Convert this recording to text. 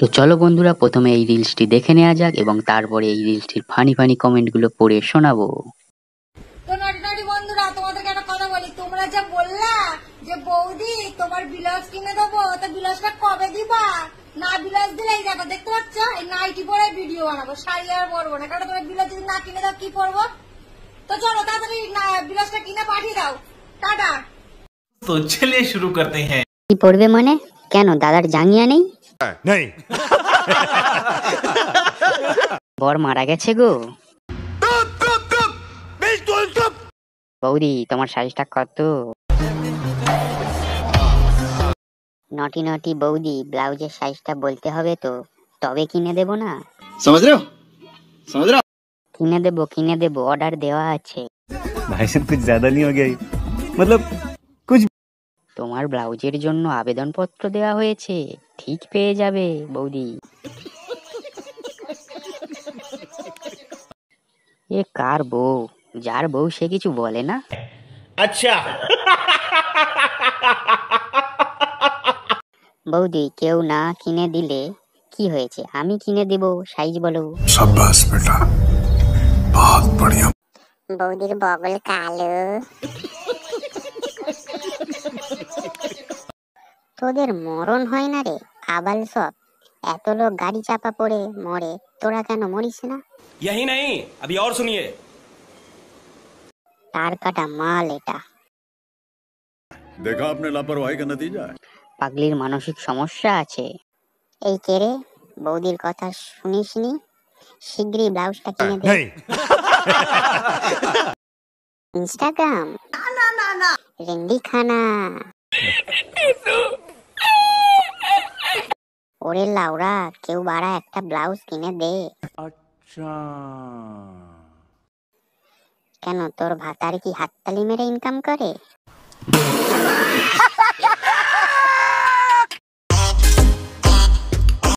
তো চলো বন্ধুরা প্রথমে এই রিলসটি দেখে নেওয়া যাক এবং তারপরে এই রিলসটির ফানি ফানি কমেন্ট গুলো পড়ে শোনাবো তো বন্ধুরা কথা তোমরা বললা বৌদি তোমার বিলাস কিনে দেবো বিলাসটা কবে দিবা না বিলাস দিলে এই দেখো দেখতে পাচ্ছ এই পরে ভিডিও বানাবো আর তোমার বিলাস না কিনে দাও কি পরবো তো চলো তাড়াতাড়ি বিলাসটা কিনে পাঠিয়ে দাও টাটা তো চলে শুরু করতে হ্যাঁ কি পড়বে মানে কেন দাদার জাঙ্গিয়া নেই হ্যাঁ, নেই বর মারা গেছে গো বৌদি তোমার সাইজটা কত নটি নটি বৌদি ব্লাউজের সাইজটা বলতে হবে তো তবে কিনে দেব না কিনে দেব কিনে দেব অর্ডার দেওয়া আছে ভাই সাহেব कुछ ज्यादा नहीं हो गया তোমার ব্লাউজের জন্য আবেদনপত্র দেওয়া হয়েছে ঠিক পেয়ে যাবে বৌদি এ কার বউ যার বউ সে কিছু বলে না আচ্ছা বৌদি কেউ না কিনে দিলে কি হয়েছে আমি কিনে দেব সাইজ বলো সাব্বাস বেটা বহুত বড়িয়া বৌদির বগল কালো তোদের মরণ হয় না রে আবাল সব এত লোক গাড়ি চাপা পড়ে মরে তোরা কেন মরিস না यही नहीं अभी और सुनिए তার কাটা মাল এটা देखा आपने लापरवाही का नतीजा পাগলির মানসিক সমস্যা আছে এই রে বৌদির কথা শুনিসনি শিগগিরই ব্লাউজটা কিনে দে ইনস্টাগ্রাম না না না রেন্ডি খানা ওরে লাউরা কেউ বাড়া একটা ব্লাউজ কিনে দে আচ্ছা কেন তোর ভাতার কি হাততালি মেরে ইনকাম করে